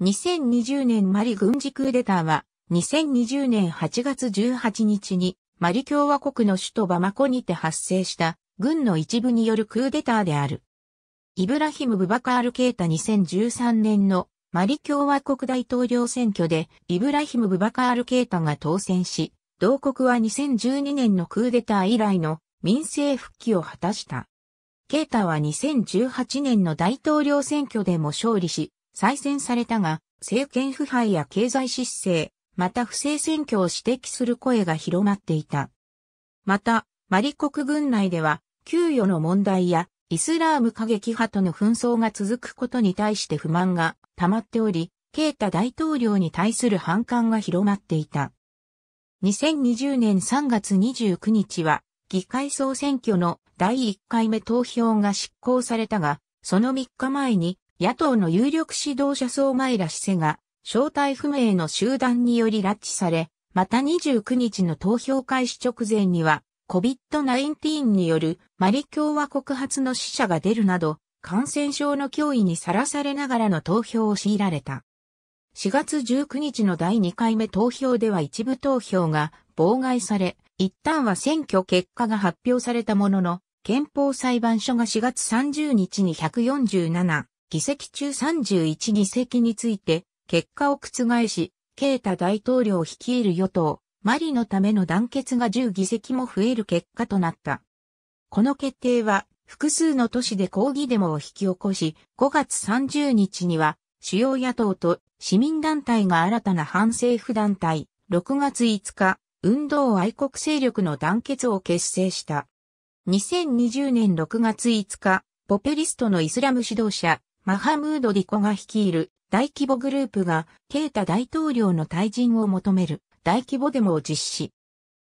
2020年マリ軍事クーデターは、2020年8月18日に、マリ共和国の首都バマコにて発生した、軍の一部によるクーデターである。イブラヒム・ブバカール・ケータ2013年のマリ共和国大統領選挙で、イブラヒム・ブバカール・ケータが当選し、同国は2012年のクーデター以来の民政復帰を果たした。ケータは2018年の大統領選挙でも勝利し、再選されたが、政権腐敗や経済失勢、また不正選挙を指摘する声が広まっていた。また、マリ国軍内では、給与の問題や、イスラーム過激派との紛争が続くことに対して不満が溜まっており、ケータ大統領に対する反感が広まっていた。2020年3月29日は、議会総選挙の第1回目投票が執行されたが、その3日前に野党の有力指導者相前らラ氏が、正体不明の集団により拉致され、また29日の投票開始直前には、COVID-19 によるマリ共和国発の死者が出るなど、感染症の脅威にさらされながらの投票を強いられた。4月19日の第2回目投票では一部投票が妨害され、一旦は選挙結果が発表されたものの、憲法裁判所が4月30日に147、議席中31議席について、結果を覆し、ケータ大統領を率いる与党、マリのための団結が10議席も増える結果となった。この決定は、複数の都市で抗議デモを引き起こし、5月30日には、主要野党と市民団体が新たな反政府団体、6月5日、運動愛国勢力の団結を結成した。2020年6月5日、ポペリストのイスラム指導者、マハムード・ディコが率いる大規模グループが、ケータ大統領の退陣を求める大規模デモを実施。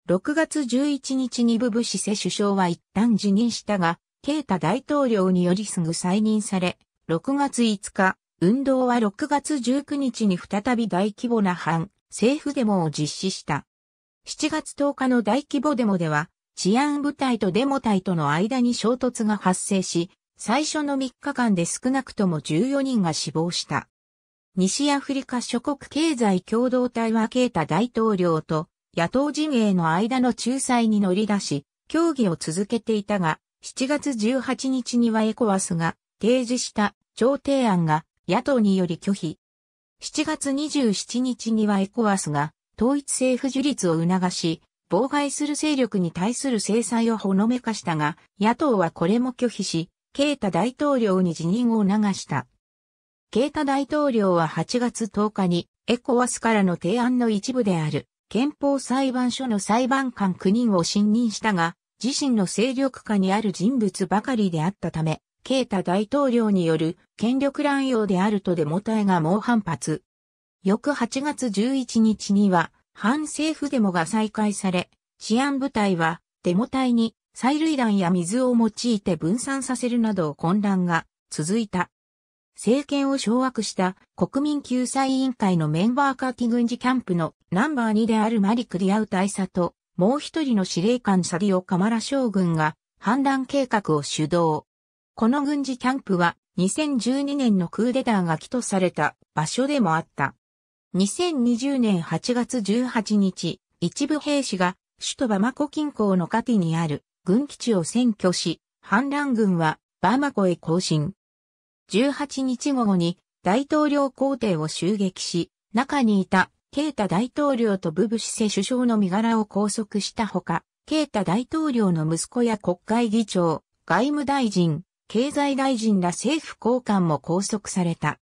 6月11日にブブシセ首相は一旦辞任したが、ケータ大統領によりすぐ再任され、6月5日、運動は6月19日に再び大規模な反政府デモを実施した。7月10日の大規模デモでは、治安部隊とデモ隊との間に衝突が発生し、最初の3日間で少なくとも14人が死亡した。西アフリカ諸国経済共同体はケータ大統領と野党陣営の間の仲裁に乗り出し、協議を続けていたが、7月18日にはエコワスが提示した調停案が野党により拒否。7月27日にはエコワスが統一政府樹立を促し、妨害する勢力に対する制裁をほのめかしたが、野党はこれも拒否し、ケータ大統領に辞任を促した。ケータ大統領は8月10日にエコワスからの提案の一部である憲法裁判所の裁判官9人を信任したが、自身の勢力下にある人物ばかりであったため、ケータ大統領による権力乱用であるとデモ隊が猛反発。翌8月11日には反政府デモが再開され、治安部隊はデモ隊に催涙弾や水を用いて分散させるなど混乱が続いた。政権を掌握した国民救済委員会のメンバーカティ軍事キャンプのナンバー2であるマリクリアウ大佐ともう一人の司令官サディオ・カマラ将軍が反乱計画を主導。この軍事キャンプは2012年のクーデターが起訴された場所でもあった。2020年8月18日、一部兵士が首都バマコ近郊のカティにある軍基地を占拠し、反乱軍はバマコへ行進。18日午後に大統領皇帝を襲撃し、中にいたケータ大統領とブブシセ首相の身柄を拘束したほか、ケータ大統領の息子や国会議長、外務大臣、経済大臣ら政府高官も拘束された。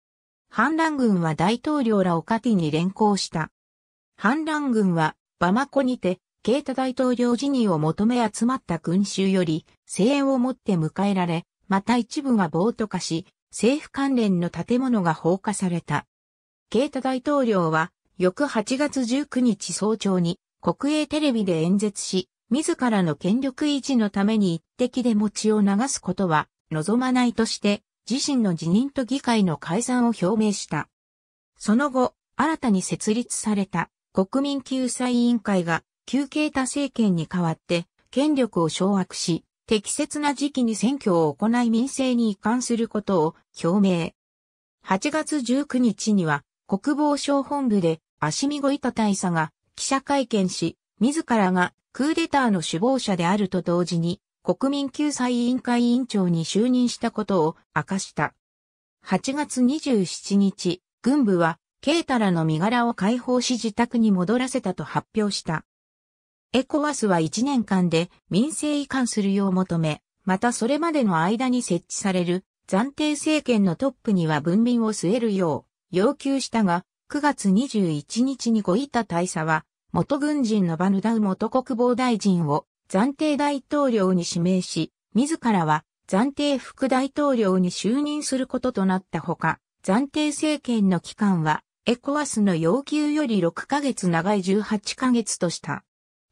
反乱軍は大統領らをカティに連行した。反乱軍はバマコにてケータ大統領辞任を求め集まった群衆より声援を持って迎えられ、また一部が暴徒化し、政府関連の建物が放火された。ケータ大統領は、翌8月19日早朝に国営テレビで演説し、自らの権力維持のために一滴で餅を流すことは望まないとして、自身の辞任と議会の解散を表明した。その後、新たに設立された国民救済委員会が旧慶太政権に代わって、権力を掌握し、適切な時期に選挙を行い民政に移管することを表明。8月19日には、国防省本部で、足見ごいた大佐が記者会見し、自らがクーデターの首謀者であると同時に、国民救済委員会委員長に就任したことを明かした。8月27日、軍部は、ケータラの身柄を解放し自宅に戻らせたと発表した。エコワスは1年間で民政移管するよう求め、またそれまでの間に設置される暫定政権のトップには文民を据えるよう要求したが、9月21日にごいた大佐は、元軍人のバヌダウ元国防大臣を暫定大統領に指名し、自らは暫定副大統領に就任することとなったほか、暫定政権の期間はエコワスの要求より6ヶ月長い18ヶ月とした。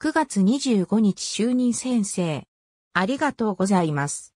9月25日就任宣誓。ありがとうございます。